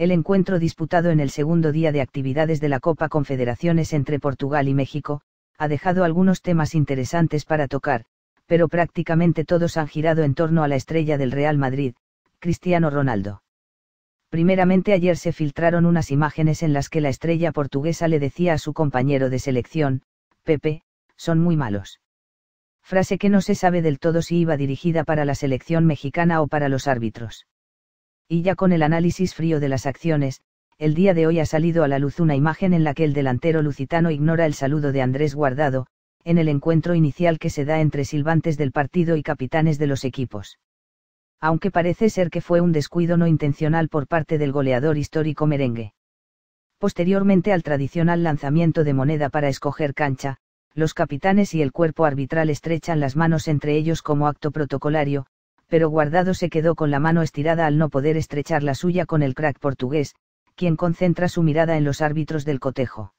el encuentro disputado en el segundo día de actividades de la Copa Confederaciones entre Portugal y México, ha dejado algunos temas interesantes para tocar, pero prácticamente todos han girado en torno a la estrella del Real Madrid, Cristiano Ronaldo. Primeramente ayer se filtraron unas imágenes en las que la estrella portuguesa le decía a su compañero de selección, Pepe, son muy malos. Frase que no se sabe del todo si iba dirigida para la selección mexicana o para los árbitros y ya con el análisis frío de las acciones, el día de hoy ha salido a la luz una imagen en la que el delantero lucitano ignora el saludo de Andrés Guardado, en el encuentro inicial que se da entre silbantes del partido y capitanes de los equipos. Aunque parece ser que fue un descuido no intencional por parte del goleador histórico merengue. Posteriormente al tradicional lanzamiento de moneda para escoger cancha, los capitanes y el cuerpo arbitral estrechan las manos entre ellos como acto protocolario, pero Guardado se quedó con la mano estirada al no poder estrechar la suya con el crack portugués, quien concentra su mirada en los árbitros del cotejo.